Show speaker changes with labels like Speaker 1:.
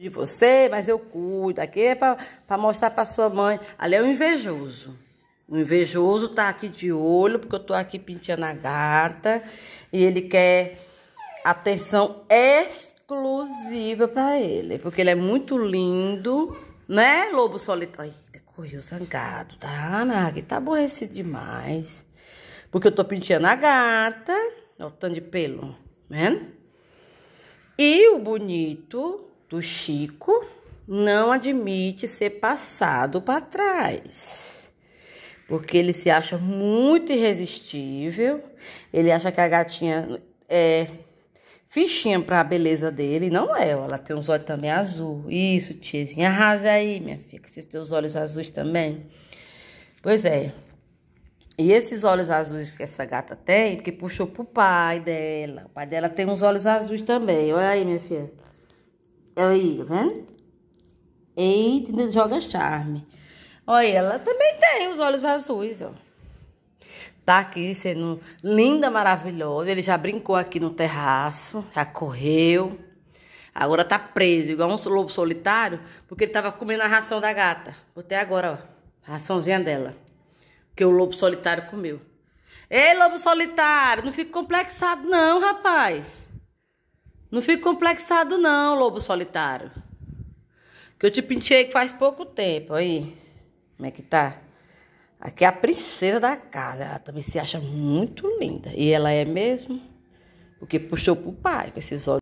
Speaker 1: de você, mas eu cuido. Aqui é para mostrar para sua mãe. Ali é o invejoso. O invejoso tá aqui de olho, porque eu tô aqui pintando a gata. E ele quer atenção exclusiva para ele. Porque ele é muito lindo, né, lobo solitário? correu zangado, tá, Nag? Tá aborrecido demais. Porque eu tô pintando a gata. Olha o tanto de pelo, né? E o bonito do Chico não admite ser passado para trás. Porque ele se acha muito irresistível, ele acha que a gatinha é fichinha para a beleza dele, não é, ela tem uns olhos também azul. Isso, tiazinha, arrasa aí, minha filha, esses teus olhos azuis também. Pois é. E esses olhos azuis que essa gata tem, porque puxou pro pai dela. O pai dela tem uns olhos azuis também. Olha aí, minha filha. Aí, tá vendo? Eita, ainda joga charme. Olha, ela também tem os olhos azuis, ó. Tá aqui sendo linda, maravilhosa. Ele já brincou aqui no terraço, já correu. Agora tá preso, igual um lobo solitário, porque ele tava comendo a ração da gata. Até agora, ó, a raçãozinha dela. Que o lobo solitário comeu. Ei, lobo solitário, não fica complexado não, rapaz. Não fique complexado não, lobo solitário. Que eu te pintei faz pouco tempo, aí. Como é que tá? Aqui é a princesa da casa. Ela também se acha muito linda. E ela é mesmo, porque puxou pro pai com esses olhos.